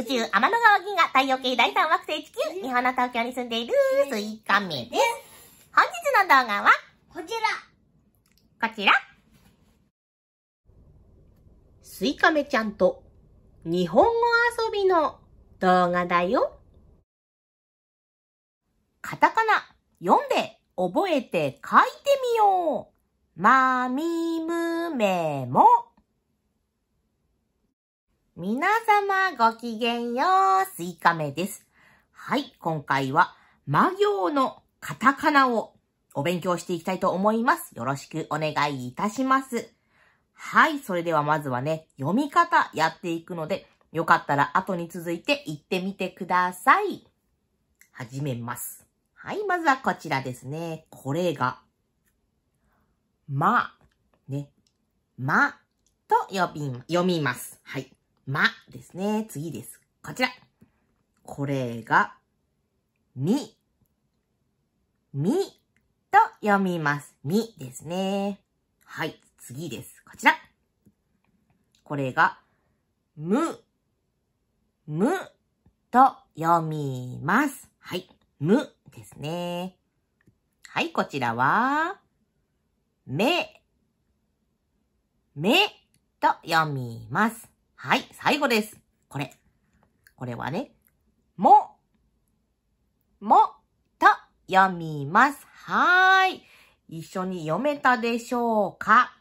宇宙天の川銀河太陽系第三惑星地球、日本の東京に住んでいるスイカメです。本日の動画は、こちら。こちら。スイカメちゃんと日本語遊びの動画だよ。カタカナ読んで覚えて書いてみよう。まみむめも。皆様ごきげんよう、スイカメです。はい、今回は魔行のカタカナをお勉強していきたいと思います。よろしくお願いいたします。はい、それではまずはね、読み方やっていくので、よかったら後に続いて行ってみてください。始めます。はい、まずはこちらですね。これが、ま、ね、ま、と呼び、読みます。はい。まですね。次です。こちら。これが、み、みと読みます。みですね。はい、次です。こちら。これが、む、むと読みます。はい、むですね。はい、こちらは、め、めと読みます。はい、最後です。これ。これはね、も、も、と読みます。はーい。一緒に読めたでしょうか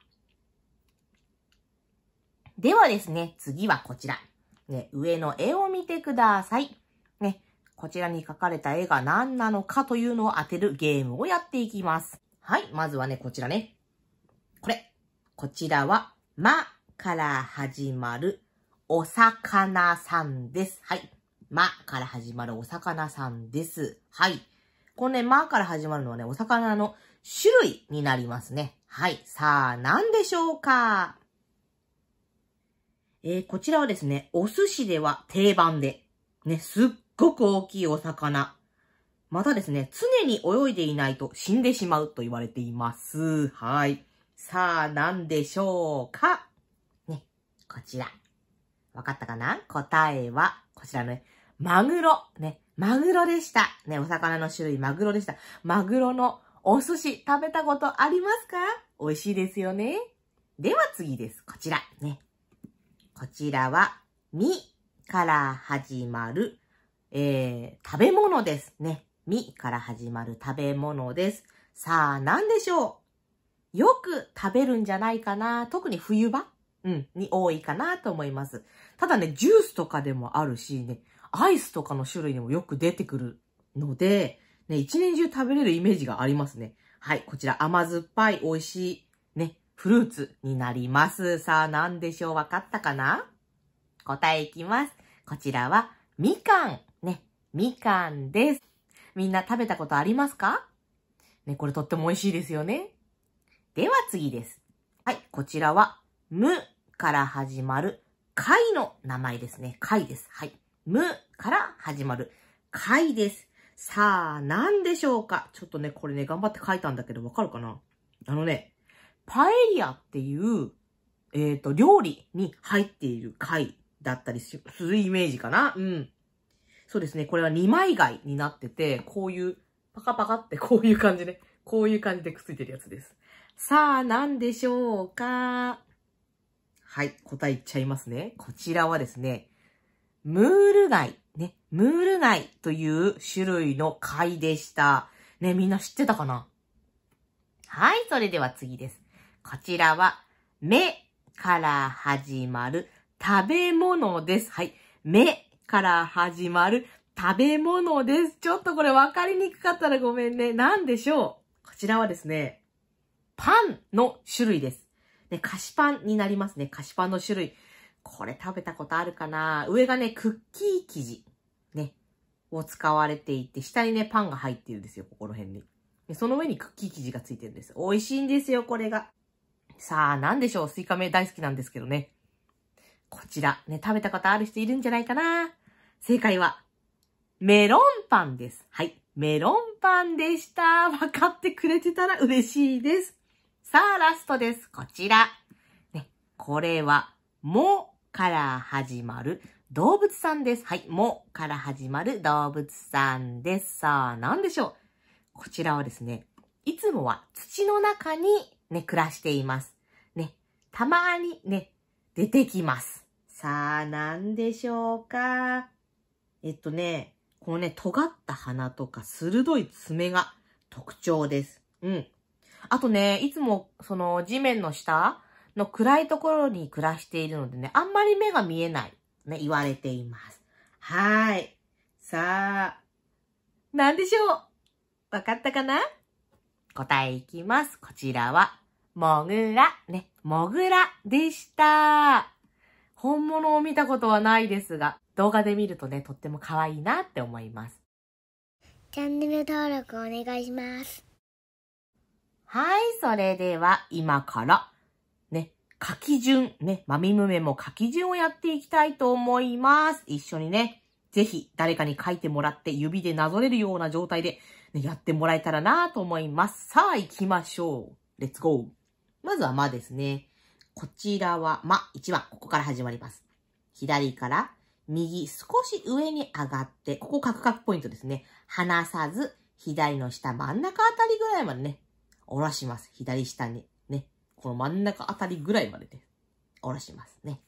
ではですね、次はこちら。ね、上の絵を見てください。ね、こちらに書かれた絵が何なのかというのを当てるゲームをやっていきます。はい、まずはね、こちらね。これ。こちらは、まから始まるお魚さんです。はい。まから始まるお魚さんです。はい。このね、まから始まるのはね、お魚の種類になりますね。はい。さあ、何でしょうかえー、こちらはですね、お寿司では定番で、ね、すっごく大きいお魚。またですね、常に泳いでいないと死んでしまうと言われています。はい。さあ、何でしょうかね、こちら。わかったかな答えは、こちらのね、マグロ。ね、マグロでした。ね、お魚の種類、マグロでした。マグロのお寿司食べたことありますか美味しいですよね。では次です。こちら。ね。こちらは、みから始まる、えー、食べ物ですね。みから始まる食べ物です。さあ、何でしょうよく食べるんじゃないかな。特に冬場うん、に多いかなと思います。ただね、ジュースとかでもあるしね、アイスとかの種類にもよく出てくるので、ね、一年中食べれるイメージがありますね。はい、こちら甘酸っぱい美味しい、ね、フルーツになります。さあ、なんでしょうわかったかな答えいきます。こちらは、みかん。ね、みかんです。みんな食べたことありますかね、これとっても美味しいですよね。では次です。はい、こちらはむから始まる貝の名前ですね。貝です。はい。むから始まる貝です。さあ、何でしょうかちょっとね、これね、頑張って書いたんだけど、わかるかなあのね、パエリアっていう、えっ、ー、と、料理に入っている貝だったりするイメージかなうん。そうですね、これは二枚貝になってて、こういう、パカパカってこういう感じね。こういう感じでくっついてるやつです。さあ、何でしょうかはい、答え言っちゃいますね。こちらはですね、ムール貝、ね、ムール貝という種類の貝でした。ね、みんな知ってたかなはい、それでは次です。こちらは、目から始まる食べ物です。はい、目から始まる食べ物です。ちょっとこれ分かりにくかったらごめんね。なんでしょうこちらはですね、パンの種類です。ね、菓子パンになりますね。菓子パンの種類。これ食べたことあるかな上がね、クッキー生地。ね。を使われていて、下にね、パンが入ってるんですよ。ここの辺に。でその上にクッキー生地がついてるんです。美味しいんですよ、これが。さあ、なんでしょう。スイカ名大好きなんですけどね。こちら。ね、食べたことある人いるんじゃないかな正解は、メロンパンです。はい。メロンパンでした。分かってくれてたら嬉しいです。さあ、ラストです。こちら。ね、これは、もから始まる動物さんです。はい、もから始まる動物さんです。さあ、なんでしょうこちらはですね、いつもは土の中にね、暮らしています。ね、たまにね、出てきます。さあ、なんでしょうかえっとね、このね、尖った鼻とか鋭い爪が特徴です。うん。あとね、いつも、その、地面の下の暗いところに暮らしているのでね、あんまり目が見えない、ね、言われています。はい。さあ、なんでしょうわかったかな答えいきます。こちらは、もぐら、ね、もぐらでした。本物を見たことはないですが、動画で見るとね、とっても可愛いなって思います。チャンネル登録お願いします。はい、それでは今から、ね、書き順、ね、まみむめも書き順をやっていきたいと思います。一緒にね、ぜひ誰かに書いてもらって指でなぞれるような状態で、ね、やってもらえたらなと思います。さあ行きましょう。レッツゴー。まずはまですね。こちらはま1番。ここから始まります。左から右少し上に上がって、ここカクカクポイントですね。離さず、左の下真ん中あたりぐらいまでね、下ろします。左下に。ね。この真ん中あたりぐらいまでで、下ろしますね。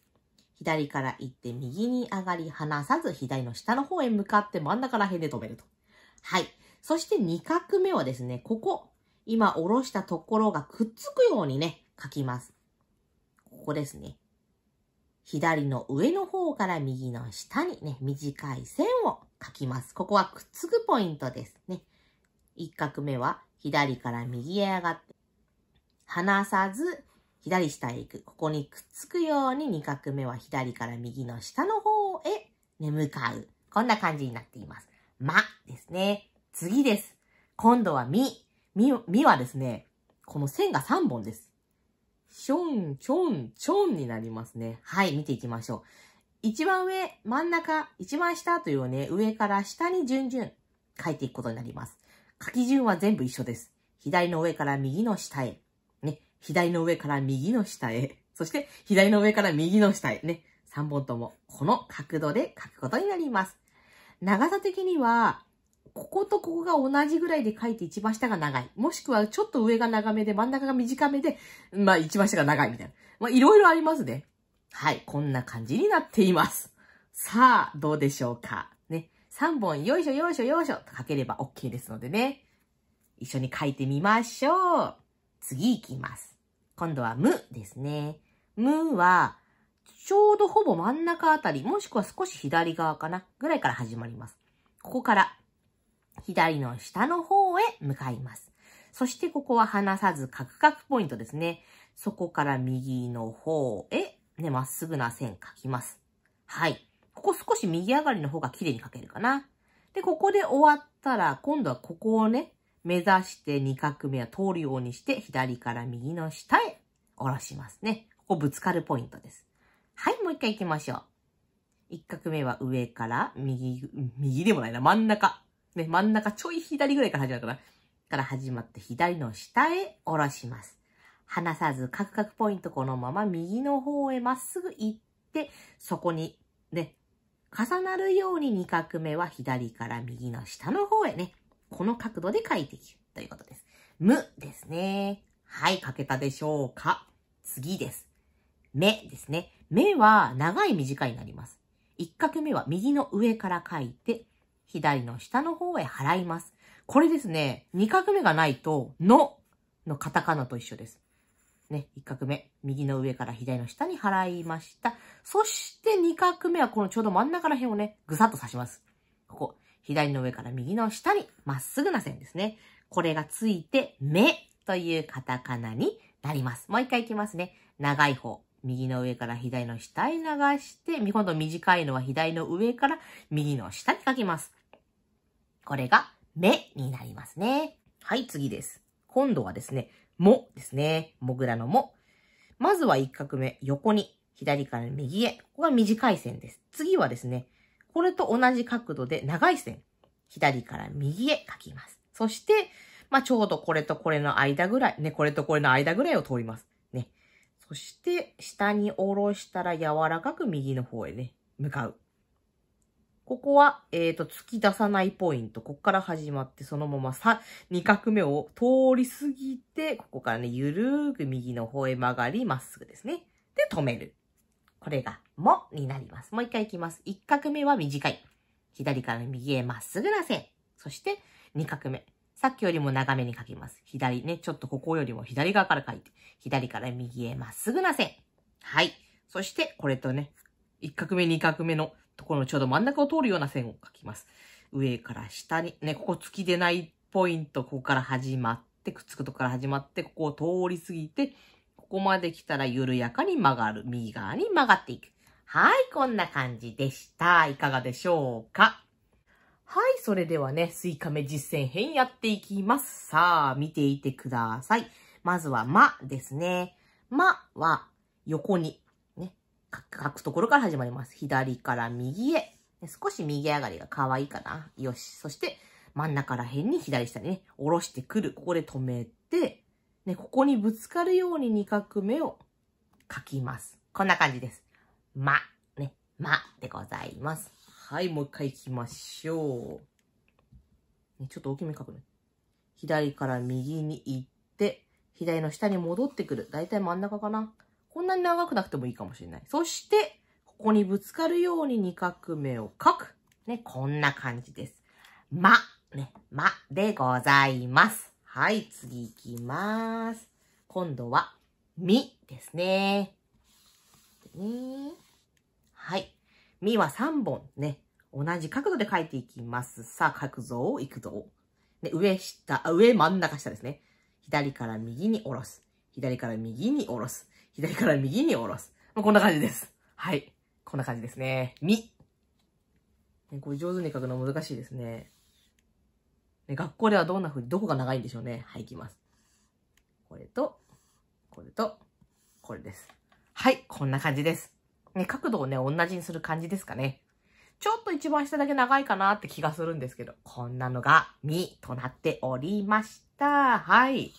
左から行って右に上がり離さず左の下の方へ向かって真ん中ら辺で止めると。はい。そして2画目はですね、ここ、今下ろしたところがくっつくようにね、書きます。ここですね。左の上の方から右の下にね、短い線を書きます。ここはくっつくポイントですね。一画目は左から右へ上がって、離さず左下へ行く。ここにくっつくように二画目は左から右の下の方へ向かう。こんな感じになっています。まですね。次です。今度はみ。み、みはですね、この線が3本です。しょん、ちょん、ちょんになりますね。はい、見ていきましょう。一番上、真ん中、一番下というね、上から下に順々書いていくことになります。書き順は全部一緒です。左の上から右の下へ。ね。左の上から右の下へ。そして、左の上から右の下へ。ね。3本とも、この角度で書くことになります。長さ的には、こことここが同じぐらいで書いて一番下が長い。もしくはちょっと上が長めで真ん中が短めで、まあ一番下が長いみたいな。まあいろいろありますね。はい、こんな感じになっています。さあ、どうでしょうか。3本よいしょよいしょよいしょと書ければ OK ですのでね。一緒に書いてみましょう。次いきます。今度は無ですね。無は、ちょうどほぼ真ん中あたり、もしくは少し左側かな、ぐらいから始まります。ここから、左の下の方へ向かいます。そしてここは離さずカクカクポイントですね。そこから右の方へ、ね、まっすぐな線書きます。はい。ここ少し右上がりの方が綺麗に描けるかな。で、ここで終わったら、今度はここをね、目指して2画目は通るようにして、左から右の下へ下ろしますね。ここぶつかるポイントです。はい、もう一回行きましょう。1画目は上から右、右でもないな、真ん中。ね、真ん中ちょい左ぐらいから始まるかな。から始まって左の下へ下ろします。離さず、カクカクポイントこのまま右の方へまっすぐ行って、そこにね、重なるように2画目は左から右の下の方へね、この角度で書いていくということです。無ですね。はい、書けたでしょうか次です。目ですね。目は長い短いになります。1画目は右の上から書いて、左の下の方へ払います。これですね、2画目がないと、ののカタカナと一緒です。ね、1画目、右の上から左の下に払いました。そして2画目はこのちょうど真ん中ら辺をね、ぐさっと刺します。ここ、左の上から右の下にまっすぐな線ですね。これがついて、目というカタカナになります。もう一回いきますね。長い方、右の上から左の下に流して、今度短いのは左の上から右の下に書きます。これが目になりますね。はい、次です。今度はですね、もですね。もぐらのも。まずは1画目、横に、左から右へ。ここが短い線です。次はですね、これと同じ角度で長い線、左から右へ書きます。そして、まあ、ちょうどこれとこれの間ぐらい、ね、これとこれの間ぐらいを通ります。ね。そして、下に下ろしたら柔らかく右の方へね、向かう。ここは、えっ、ー、と、突き出さないポイント。ここから始まって、そのままさ、二画目を通り過ぎて、ここからね、ゆるーく右の方へ曲がり、まっすぐですね。で、止める。これが、もになります。もう一回いきます。一画目は短い。左から右へまっすぐな線。そして、二画目。さっきよりも長めに書きます。左ね、ちょっとここよりも左側から書いて、左から右へまっすぐな線。はい。そして、これとね、一画目、二画目のところのちょうど真ん中を通るような線を描きます。上から下に、ね、ここ突き出ないポイント、ここから始まって、くっつくとこから始まって、ここを通り過ぎて、ここまで来たら緩やかに曲がる。右側に曲がっていく。はい、こんな感じでした。いかがでしょうかはい、それではね、スイカメ実践編やっていきます。さあ、見ていてください。まずは、まですね。まは、横に書くところから始まります。左から右へ。少し右上がりが可愛いかな。よし。そして、真ん中ら辺に左下にね、下ろしてくる。ここで止めて、ね、ここにぶつかるように2画目を書きます。こんな感じです。ま、ね、までございます。はい、もう一回行きましょう。ね、ちょっと大きめ書くね。左から右に行って、左の下に戻ってくる。だいたい真ん中かな。こんなに長くなくてもいいかもしれない。そして、ここにぶつかるように2画目を書く。ね、こんな感じです。ま、ね、までございます。はい、次行きます。今度は、みですね。ねはい。みは3本ね、同じ角度で書いていきます。さあ、書くぞ、行くぞ。ね、上、下、上、真ん中、下ですね。左から右に下ろす。左から右に下ろす。左から右に下ろす。まあ、こんな感じです。はい。こんな感じですね。み。ね、これ上手に書くの難しいですね。ね学校ではどんな風に、どこが長いんでしょうね。はい、いきます。これと、これと、これです。はい、こんな感じです。ね、角度をね、同じにする感じですかね。ちょっと一番下だけ長いかなって気がするんですけど、こんなのが、みとなっておりました。はい。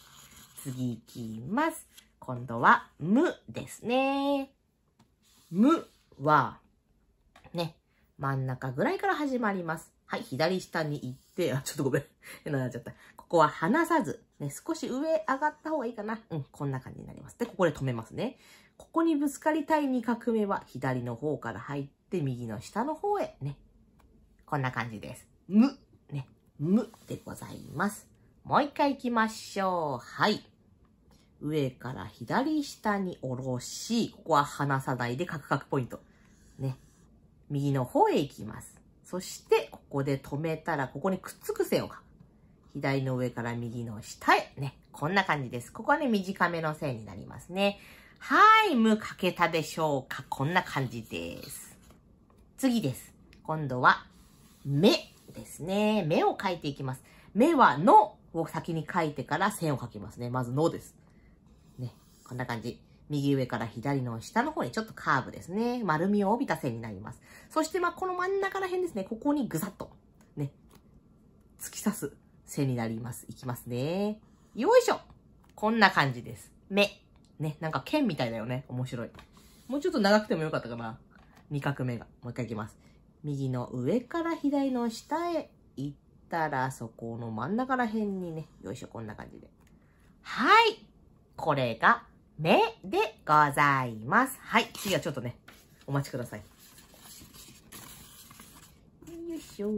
次行きます。今度は、むですね。むは、ね、真ん中ぐらいから始まります。はい、左下に行って、あ、ちょっとごめん。変なっちゃった。ここは離さず、ね、少し上上がった方がいいかな。うん、こんな感じになります。で、ここで止めますね。ここにぶつかりたい2画目は、左の方から入って、右の下の方へ、ね。こんな感じです。む、ね、むでございます。もう一回行きましょう。はい。上から左下に下ろし、ここは離さないでカクカクポイント。ね。右の方へ行きます。そして、ここで止めたら、ここにくっつく線を書く。左の上から右の下へ。ね。こんな感じです。ここはね、短めの線になりますね。はい、むかけたでしょうか。こんな感じです。次です。今度は、目ですね。目を描いていきます。目は、のを先に書いてから線を書きますね。まず、のです。こんな感じ。右上から左の下の方にちょっとカーブですね。丸みを帯びた線になります。そして、まあ、この真ん中ら辺ですね。ここにぐさっと、ね、突き刺す線になります。いきますね。よいしょこんな感じです。目。ね、なんか剣みたいだよね。面白い。もうちょっと長くてもよかったかな。2画目が。もう一回いきます。右の上から左の下へ行ったら、そこの真ん中ら辺にね、よいしょ、こんな感じで。はいこれが目でございます。はい。次はちょっとね、お待ちください。よいしょ。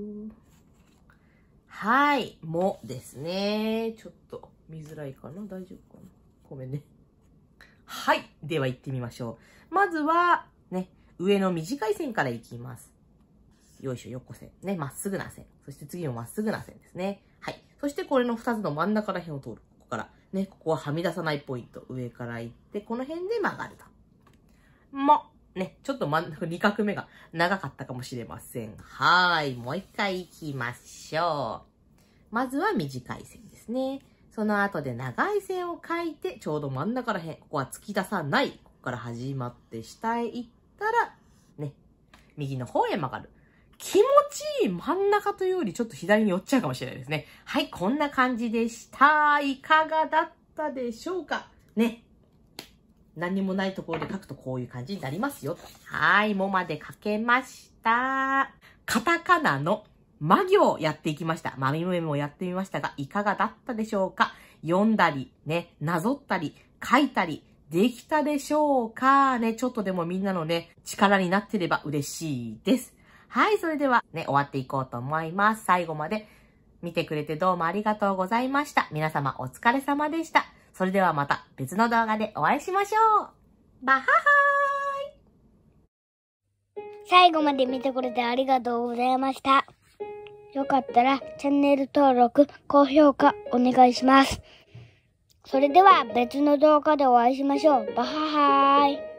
はい。もですね。ちょっと見づらいかな大丈夫かなごめんね。はい。では行ってみましょう。まずは、ね、上の短い線から行きます。よいしょ、横線。ね、まっすぐな線。そして次のまっすぐな線ですね。はい。そしてこれの2つの真ん中ら辺を通る。ここから。ね、ここははみ出さないポイント。上から行って、この辺で曲がると。も、ね、ちょっと真ん中、2画目が長かったかもしれません。はーい、もう一回行きましょう。まずは短い線ですね。その後で長い線を書いて、ちょうど真ん中ら辺、ここは突き出さない。ここから始まって下へ行ったら、ね、右の方へ曲がる。気持ちいい真ん中というよりちょっと左に寄っちゃうかもしれないですね。はい、こんな感じでした。いかがだったでしょうかね。何もないところで書くとこういう感じになりますよ。はい、もまで書けました。カタカナの魔行やっていきました。マミムメもやってみましたが、いかがだったでしょうか読んだり、ね、なぞったり、書いたり、できたでしょうかね、ちょっとでもみんなのね、力になってれば嬉しいです。はい、それではね、終わっていこうと思います。最後まで見てくれてどうもありがとうございました。皆様お疲れ様でした。それではまた別の動画でお会いしましょう。バッハーイ最後まで見てくれてありがとうございました。よかったらチャンネル登録、高評価お願いします。それでは別の動画でお会いしましょう。バッハーイ